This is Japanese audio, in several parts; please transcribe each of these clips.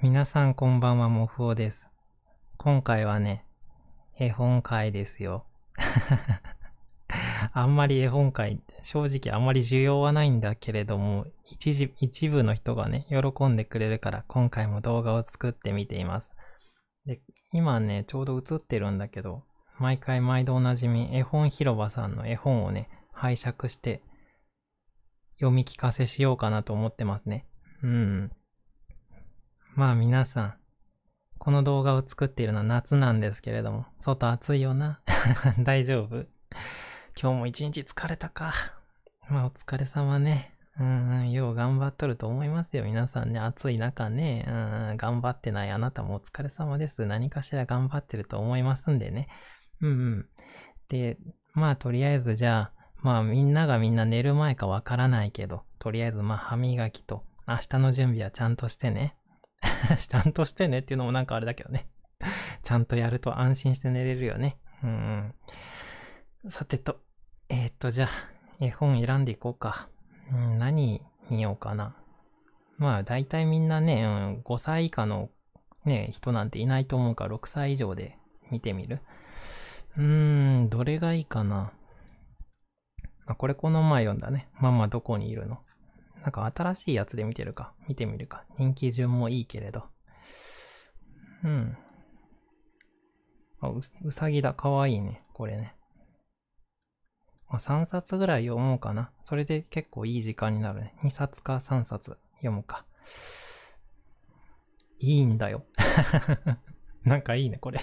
皆さんこんばんは、もふおです。今回はね、絵本会ですよ。あんまり絵本会、正直あんまり需要はないんだけれども、一時一部の人がね、喜んでくれるから、今回も動画を作ってみています。で、今ね、ちょうど映ってるんだけど、毎回毎度おなじみ、絵本広場さんの絵本をね、拝借して、読み聞かせしようかなと思ってますね。うん。まあ皆さん、この動画を作っているのは夏なんですけれども、外暑いよな。大丈夫今日も一日疲れたか。まあお疲れ様ね。うん、よう頑張っとると思いますよ。皆さんね、暑い中ね、うん、うん、頑張ってないあなたもお疲れ様です。何かしら頑張ってると思いますんでね。うんうん。で、まあとりあえずじゃあ、まあみんながみんな寝る前かわからないけど、とりあえずまあ歯磨きと明日の準備はちゃんとしてね。ちゃんとしてねっていうのもなんかあれだけどね。ちゃんとやると安心して寝れるよね。うん、さてと、えー、っと、じゃあ、絵本選んでいこうか。うん、何見ようかな。まあ、大体みんなね、うん、5歳以下のね、人なんていないと思うから、6歳以上で見てみる。うーん、どれがいいかな。あ、これこの前読んだね。ママどこにいるのなんか新しいやつで見てるか、見てみるか。人気順もいいけれど。うん。あう、うさぎだ。かわいいね。これね。まあ、3冊ぐらい読もうかな。それで結構いい時間になるね。2冊か3冊読むか。いいんだよ。なんかいいね、これ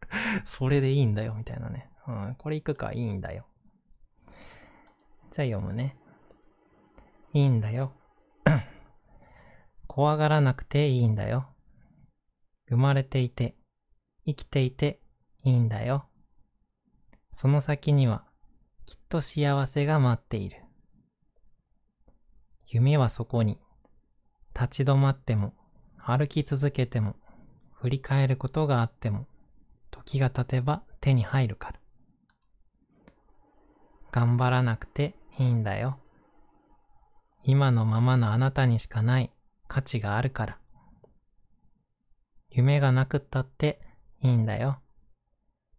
それでいいんだよ、みたいなね。うん、これいくか、いいんだよ。じゃあ読むね。いいんだよ。怖がらなくていいんだよ。生まれていて、生きていていいんだよ。その先には、きっと幸せが待っている。夢はそこに、立ち止まっても、歩き続けても、振り返ることがあっても、時が経てば手に入るから。頑張らなくていいんだよ。今のままのあなたにしかない価値があるから。夢がなくったっていいんだよ。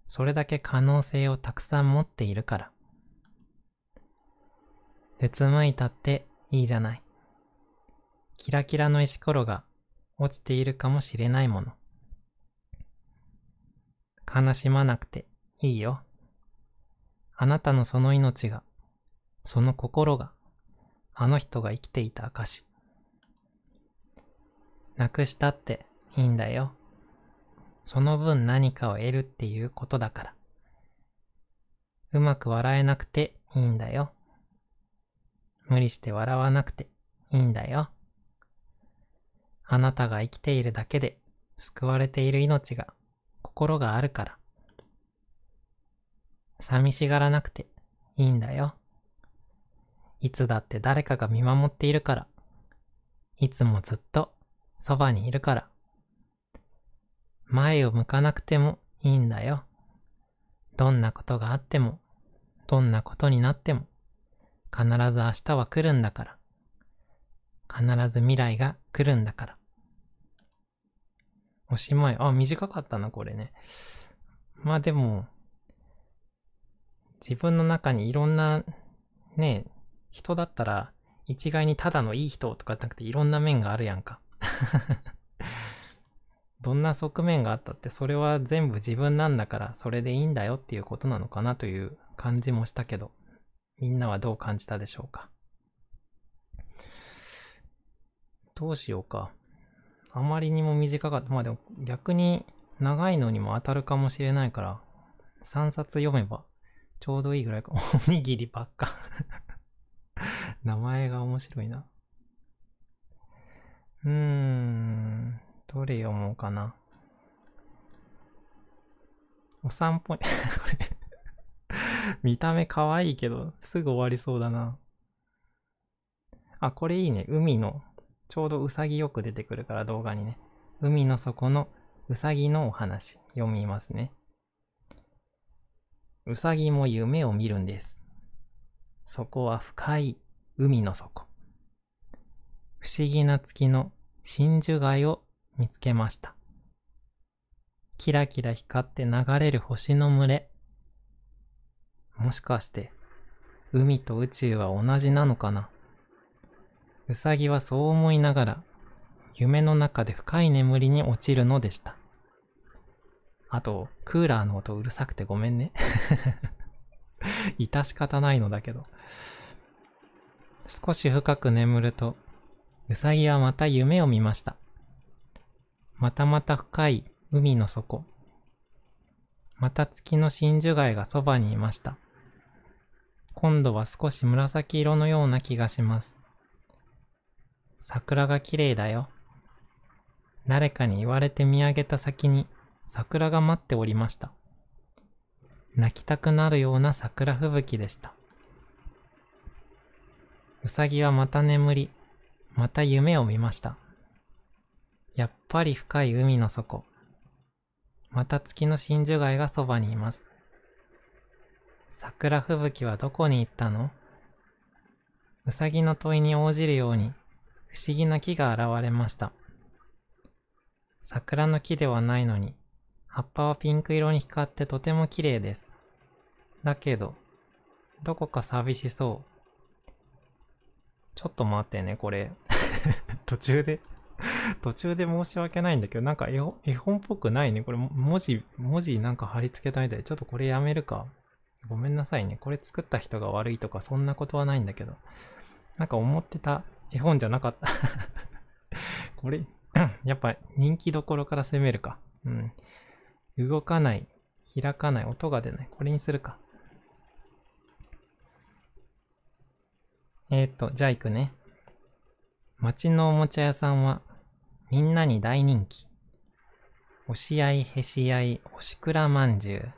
それだけ可能性をたくさん持っているから。うつむいたっていいじゃない。キラキラの石ころが落ちているかもしれないもの。悲しまなくていいよ。あなたのその命が、その心が、あの人が生きていた証。なくしたっていいんだよ。その分何かを得るっていうことだから。うまく笑えなくていいんだよ。無理して笑わなくていいんだよ。あなたが生きているだけで救われている命が、心があるから。寂しがらなくていいんだよ。いつだって誰かが見守っているから。いつもずっとそばにいるから。前を向かなくてもいいんだよ。どんなことがあっても、どんなことになっても、必ず明日は来るんだから。必ず未来が来るんだから。おしまい。あ、短かったな、これね。まあでも、自分の中にいろんなね、人だったら一概にただのいい人とかじゃなくていろんな面があるやんか どんな側面があったってそれは全部自分なんだからそれでいいんだよっていうことなのかなという感じもしたけどみんなはどう感じたでしょうかどうしようかあまりにも短かったまあでも逆に長いのにも当たるかもしれないから3冊読めばちょうどいいぐらいか。おにぎりばっか名前が面白いな。うーん、どれ読もうかな。お散歩 これ見た目可愛いけど、すぐ終わりそうだな。あ、これいいね。海の、ちょうどうさぎよく出てくるから動画にね。海の底のうさぎのお話、読みますね。うさぎも夢を見るんです。そこは深い海の底。不思議な月の真珠貝を見つけました。キラキラ光って流れる星の群れ。もしかして、海と宇宙は同じなのかなうさぎはそう思いながら、夢の中で深い眠りに落ちるのでした。あと、クーラーの音うるさくてごめんね 致し方ないのだけど。少し深く眠ると、うさぎはまた夢を見ました。またまた深い海の底。また月の真珠貝がそばにいました。今度は少し紫色のような気がします。桜が綺麗だよ。誰かに言われて見上げた先に桜が待っておりました。泣きたくなるような桜吹雪でした。うさぎはまた眠り、また夢を見ました。やっぱり深い海の底。また月の真珠貝がそばにいます。桜吹雪はどこに行ったのうさぎの問いに応じるように不思議な木が現れました。桜の木ではないのに、葉っぱはピンク色に光ってとても綺麗です。だけど、どこか寂しそう。ちょっと待ってね、これ。途中で 途中で申し訳ないんだけど、なんか絵本っぽくないね。これ文字、文字なんか貼り付けたみたいで、ちょっとこれやめるか。ごめんなさいね。これ作った人が悪いとか、そんなことはないんだけど。なんか思ってた絵本じゃなかった これ、やっぱ人気どころから攻めるか。うん。動かない。開かない。音が出ない。これにするか。えっ、ー、と、じゃあ行くね。町のおもちゃ屋さんは、みんなに大人気。押し合い、へし合い、おしくらまんじゅう。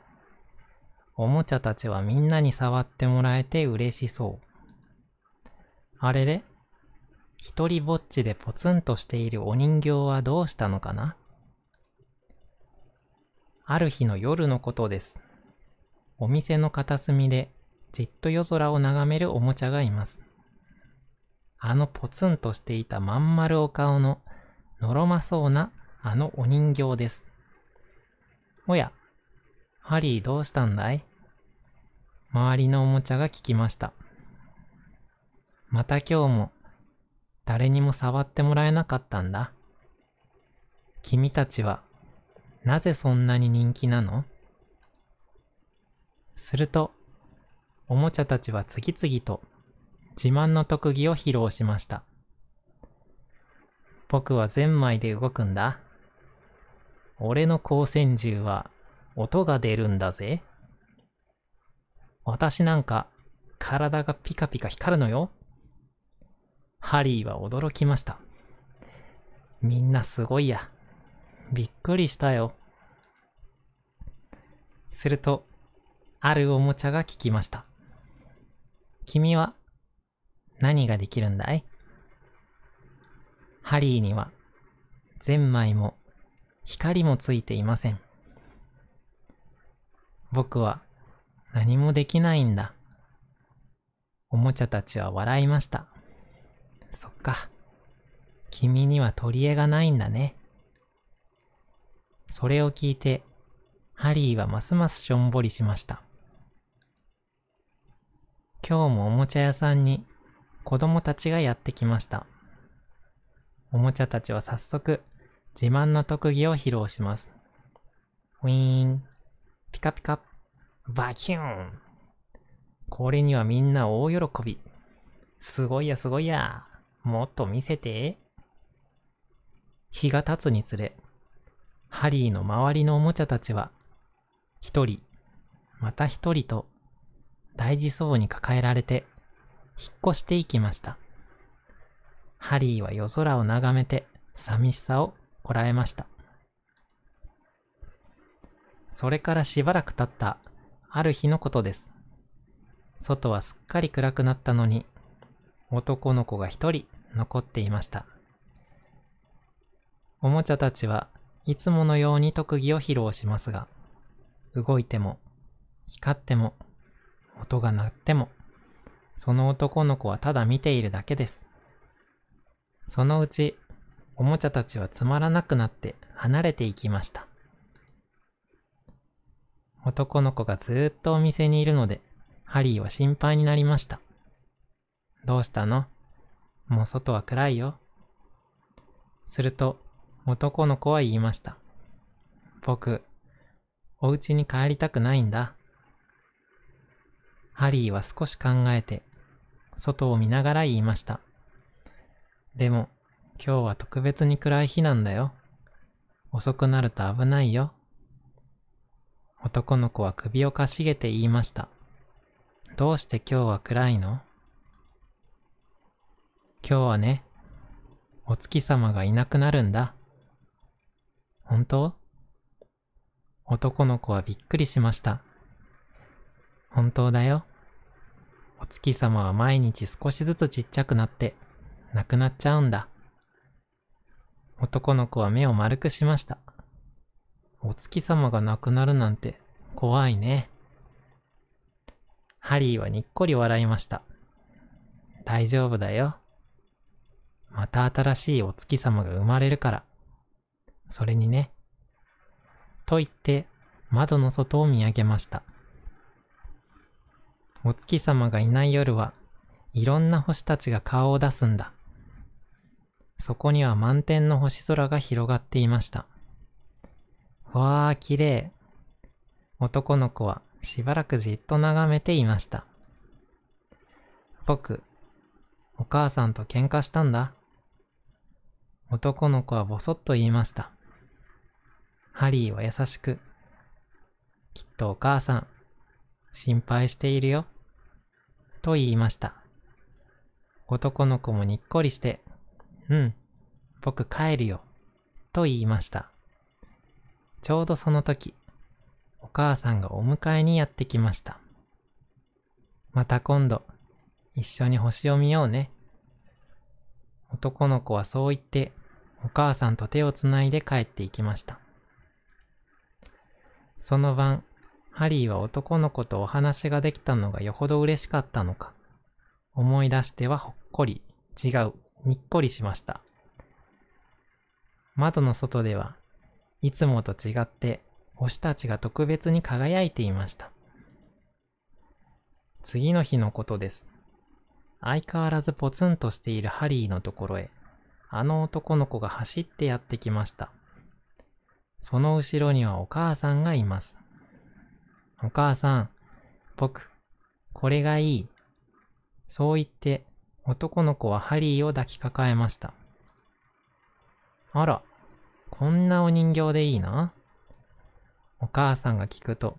おもちゃたちはみんなに触ってもらえて嬉しそう。あれれ一人ぼっちでポツンとしているお人形はどうしたのかなある日の夜のことです。お店の片隅でじっと夜空を眺めるおもちゃがいます。あのポツンとしていたまん丸お顔の、のろまそうなあのお人形です。おや、ハリーどうしたんだい周りのおもちゃが聞きました。また今日も、誰にも触ってもらえなかったんだ。君たちは、なぜそんなに人気なのすると、おもちゃたちは次々と自慢の特技を披露しました。僕はゼンマイで動くんだ。俺の光線銃は音が出るんだぜ。私なんか体がピカピカ光るのよ。ハリーは驚きました。みんなすごいや。びっくりしたよ。すると、あるおもちゃが聞きました。君は何ができるんだいハリーには、ゼンマイも、光もついていません。僕は、何もできないんだ。おもちゃたちは笑いました。そっか。君には取り柄がないんだね。それを聞いて、ハリーはますますしょんぼりしました。今日もおもちゃ屋さんに子供たちがやってきました。おもちゃたちは早速、自慢の特技を披露します。ウィーン、ピカピカ、バキューン。これにはみんな大喜び。すごいやすごいや。もっと見せて。日が経つにつれ、ハリーの周りのおもちゃたちは、一人、また一人と、大事そうに抱えられて、引っ越していきました。ハリーは夜空を眺めて寂しさをこらえました。それからしばらく経ったある日のことです。外はすっかり暗くなったのに、男の子が一人残っていました。おもちゃたちはいつものように特技を披露しますが、動いても、光っても、音が鳴っても、その男の子はただ見ているだけです。そのうち、おもちゃたちはつまらなくなって離れていきました。男の子がずっとお店にいるので、ハリーは心配になりました。どうしたのもう外は暗いよ。すると、男の子は言いました。僕、お家に帰りたくないんだ。ハリーは少し考えて、外を見ながら言いました。でも、今日は特別に暗い日なんだよ。遅くなると危ないよ。男の子は首をかしげて言いました。どうして今日は暗いの今日はね、お月様がいなくなるんだ。本当男の子はびっくりしました。本当だよ。お月様は毎日少しずつちっちゃくなって、なくなっちゃうんだ。男の子は目を丸くしました。お月様がなくなるなんて怖いね。ハリーはにっこり笑いました。大丈夫だよ。また新しいお月様が生まれるから。それにね。と言って窓の外を見上げました。お月様がいない夜はいろんな星たちが顔を出すんだ。そこには満天の星空が広がっていました。わあ、綺麗。男の子はしばらくじっと眺めていました。僕、お母さんと喧嘩したんだ。男の子はぼそっと言いました。ハリーは優しく、きっとお母さん、心配しているよ。と言いました。男の子もにっこりして、うん、僕帰るよ、と言いました。ちょうどその時、お母さんがお迎えにやってきました。また今度、一緒に星を見ようね。男の子はそう言って、お母さんと手をつないで帰っていきました。その晩、ハリーは男の子とお話ができたのがよほど嬉しかったのか。思い出してはほっこり、違う、にっこりしました。窓の外では、いつもと違って、星したちが特別に輝いていました。次の日のことです。相変わらずポツンとしているハリーのところへ、あの男の子が走ってやってきました。その後ろにはお母さんがいます。お母さん、僕、これがいい。そう言って、男の子はハリーを抱きかかえました。あら、こんなお人形でいいな。お母さんが聞くと、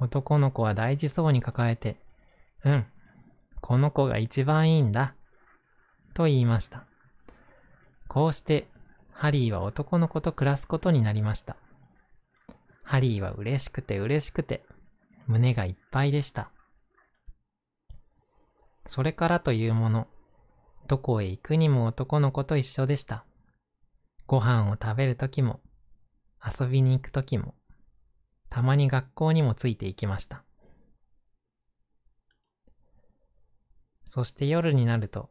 男の子は大事そうに抱えて、うん、この子が一番いいんだ、と言いました。こうして、ハリーは男の子と暮らすことになりました。ハリーは嬉しくて嬉しくて、胸がいっぱいでした。それからというもの、どこへ行くにも男の子と一緒でした。ご飯を食べるときも、遊びに行くときも、たまに学校にもついていきました。そして夜になると、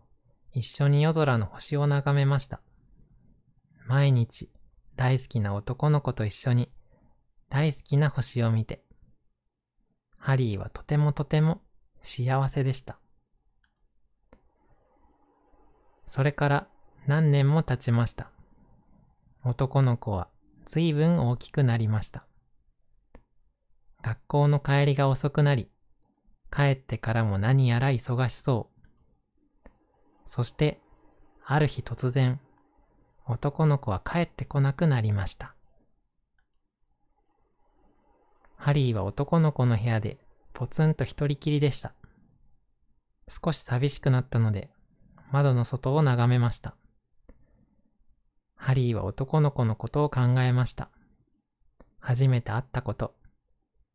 一緒に夜空の星を眺めました。毎日、大好きな男の子と一緒に、大好きな星を見て、ハリーはとてもとても幸せでした。それから何年も経ちました。男の子は随分大きくなりました。学校の帰りが遅くなり、帰ってからも何やら忙しそう。そして、ある日突然、男の子は帰ってこなくなりました。ハリーは男の子の部屋でポツンと一人きりでした。少し寂しくなったので、窓の外を眺めました。ハリーは男の子のことを考えました。初めて会ったこと、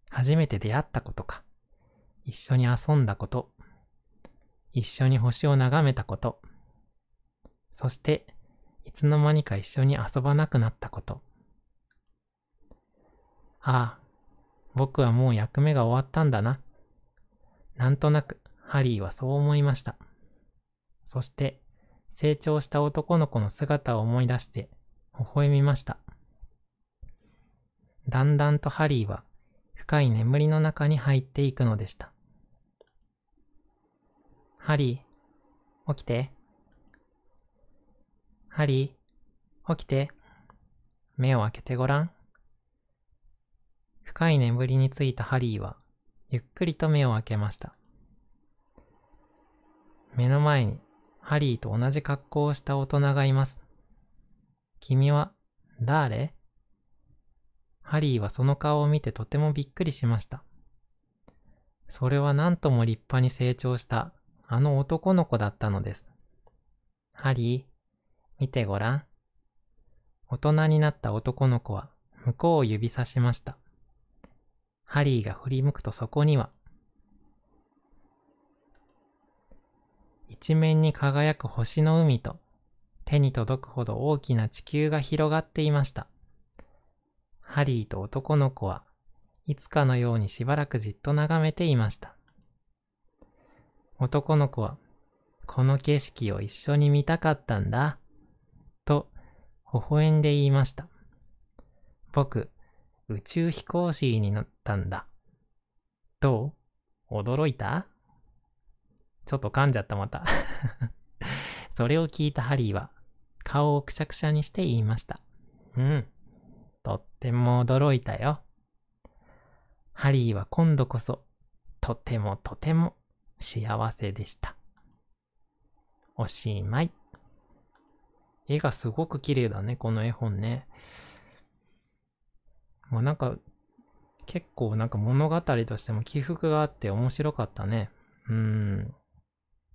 初めて出会ったことか、一緒に遊んだこと、一緒に星を眺めたこと、そして、いつの間にか一緒に遊ばなくなったこと。ああ、僕はもう役目が終わったんだな。なんとなく、ハリーはそう思いました。そして、成長した男の子の姿を思い出して、微笑みました。だんだんとハリーは、深い眠りの中に入っていくのでした。ハリー、起きて。ハリー、起きて。目を開けてごらん。深い眠りについたハリーは、ゆっくりと目を開けました。目の前に、ハリーと同じ格好をした大人がいます。君は、誰ハリーはその顔を見てとてもびっくりしました。それは何とも立派に成長したあの男の子だったのです。ハリー、見てごらん。大人になった男の子は向こうを指さしました。ハリーが振り向くとそこには、一面に輝く星の海と、手に届くほど大きな地球が広がっていました。ハリーと男の子はいつかのようにしばらくじっと眺めていました。男の子は、この景色を一緒に見たかったんだ、と微笑んで言いました。僕、宇宙飛行士になったんだ。どう驚いたちょっと噛んじゃったまた それを聞いたハリーは、顔をくしゃくしゃにして言いました。うん。とっても驚いたよ。ハリーは今度こそ、とてもとても幸せでした。おしまい。絵がすごく綺麗だね、この絵本ね。まあ、なんか、結構なんか物語としても起伏があって面白かったね。うん。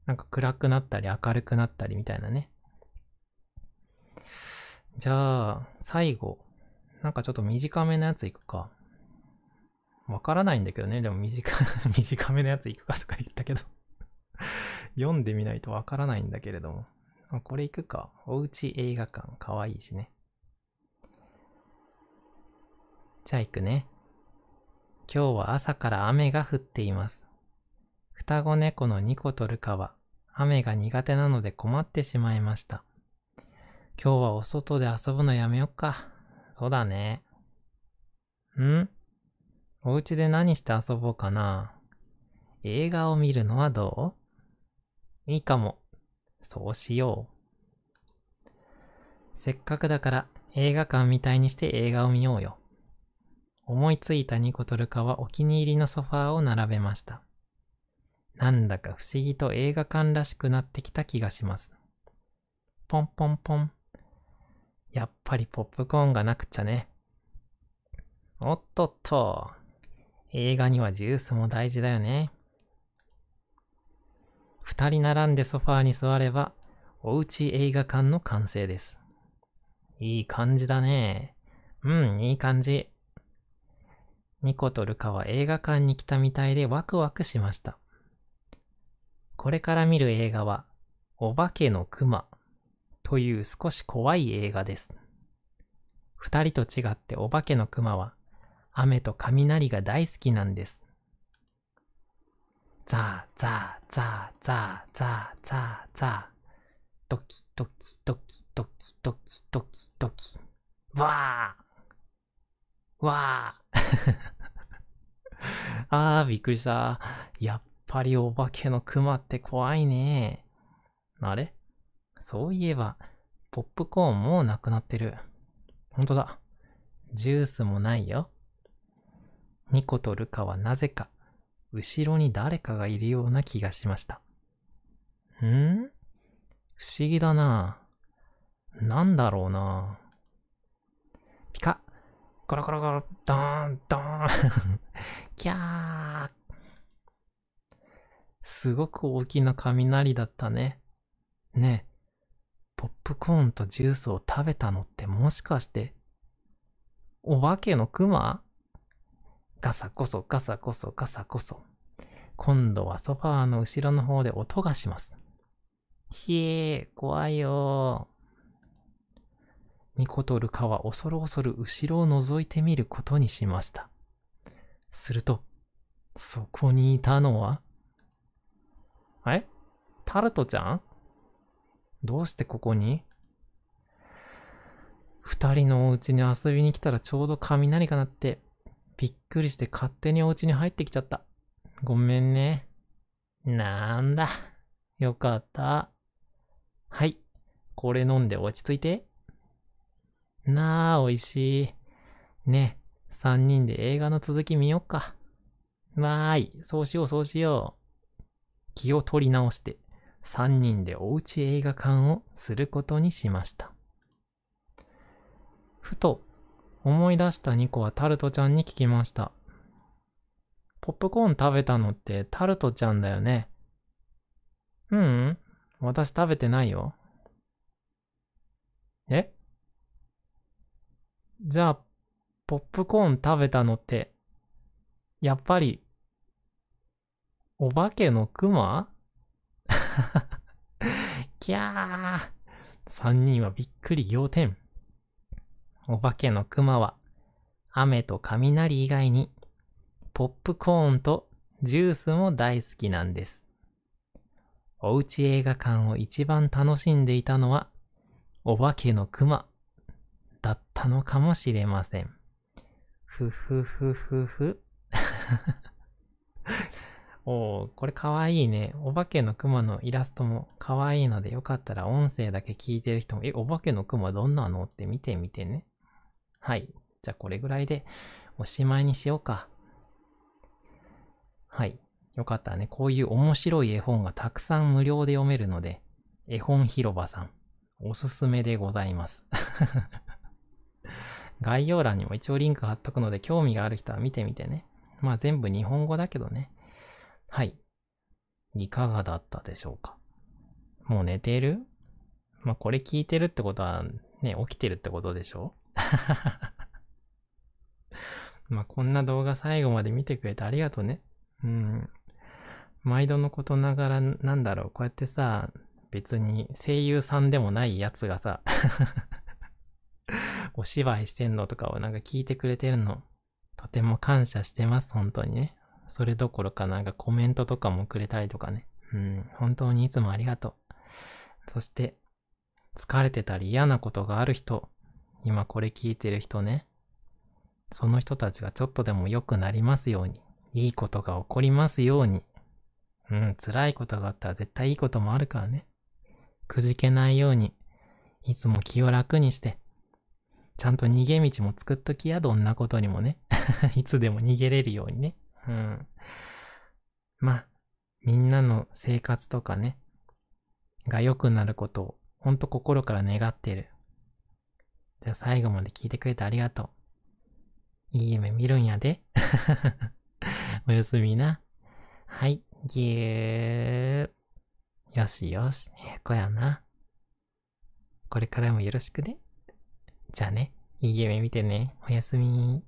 なんか暗くなったり明るくなったりみたいなね。じゃあ、最後。なんかちょっと短めのやついくか。わからないんだけどね。でも短、短めのやついくかとか言ったけど読んでみないとわからないんだけれども。これいくか。おうち映画館。かわいいしね。じゃあ行くね。今日は朝から雨が降っています。双子猫のニコとルカは雨が苦手なので困ってしまいました。今日はお外で遊ぶのやめよっか。そうだね。んお家で何して遊ぼうかな。映画を見るのはどういいかも。そうしよう。せっかくだから映画館みたいにして映画を見ようよ。思いついたニコトルカはお気に入りのソファーを並べました。なんだか不思議と映画館らしくなってきた気がします。ポンポンポン。やっぱりポップコーンがなくちゃね。おっとっと。映画にはジュースも大事だよね。二人並んでソファーに座れば、おうち映画館の完成です。いい感じだね。うん、いい感じ。ニコとルカは映画館に来たみたいでワクワクしました。これから見る映画は、お化けのクマという少し怖い映画です。二人と違ってお化けのクマは、雨と雷が大好きなんです。ザーザーザーザーザーザーザー。ドキドキドキドキドキドキドキ。わーわー あー、びっくりした。やっぱりお化けのクマって怖いね。あれそういえば、ポップコーンもうなくなってる。ほんとだ。ジュースもないよ。ニコとルカはなぜか、後ろに誰かがいるような気がしました。ん不思議だな。なんだろうな。コロコロコロ、ドーン、ドーン。キャー。すごく大きな雷だったね。ねえ、ポップコーンとジュースを食べたのってもしかして、お化けのクマガサこそガサこそガサこそ。今度はソファーの後ろの方で音がします。ひえー、怖いよニコとルカは恐る恐る後ろを覗いてみることにしました。すると、そこにいたのは、えタルトちゃんどうしてここに二人のお家に遊びに来たらちょうど雷が鳴って、びっくりして勝手にお家に入ってきちゃった。ごめんね。なんだ。よかった。はい。これ飲んで落ち着いて。なあ、美味しい。ね、三人で映画の続き見よっか。わーい、そうしようそうしよう。気を取り直して、三人でおうち映画館をすることにしました。ふと、思い出したニコはタルトちゃんに聞きました。ポップコーン食べたのってタルトちゃんだよね。ううん、私食べてないよ。えじゃあ、ポップコーン食べたのって、やっぱり、お化けのクマ キャー三人はびっくり仰天。お化けのクマは、雨と雷以外に、ポップコーンとジュースも大好きなんです。おうち映画館を一番楽しんでいたのは、お化けのクマ。だったのかもしれません。ふふふふふ。おお、これかわいいね。お化けのクマのイラストもかわいいので、よかったら音声だけ聞いてる人も、え、お化けのクマどんなのって見てみてね。はい。じゃあこれぐらいでおしまいにしようか。はい。よかったらね、こういう面白い絵本がたくさん無料で読めるので、絵本広場さん、おすすめでございます。概要欄にも一応リンク貼っとくので、興味がある人は見てみてね。まあ全部日本語だけどね。はい。いかがだったでしょうかもう寝てるまあこれ聞いてるってことは、ね、起きてるってことでしょ まあこんな動画最後まで見てくれてありがとうね。うん。毎度のことながら、なんだろう、こうやってさ、別に声優さんでもないやつがさお芝居してんのとかをなんか聞いてくれてるの、とても感謝してます、本当にね。それどころかなんかコメントとかもくれたりとかね。うん、本当にいつもありがとう。そして、疲れてたり嫌なことがある人、今これ聞いてる人ね。その人たちがちょっとでも良くなりますように、いいことが起こりますように。うん、辛いことがあったら絶対いいこともあるからね。くじけないように、いつも気を楽にして、ちゃんと逃げ道も作っときや、どんなことにもね。いつでも逃げれるようにね。うん。まあ、みんなの生活とかね、が良くなることを、ほんと心から願ってる。じゃあ最後まで聞いてくれてありがとう。いい夢見るんやで。おやすみな。はい、ぎゅー。よしよし、ええ子やな。これからもよろしくね。じゃあね、いい夢見てね。おやすみ。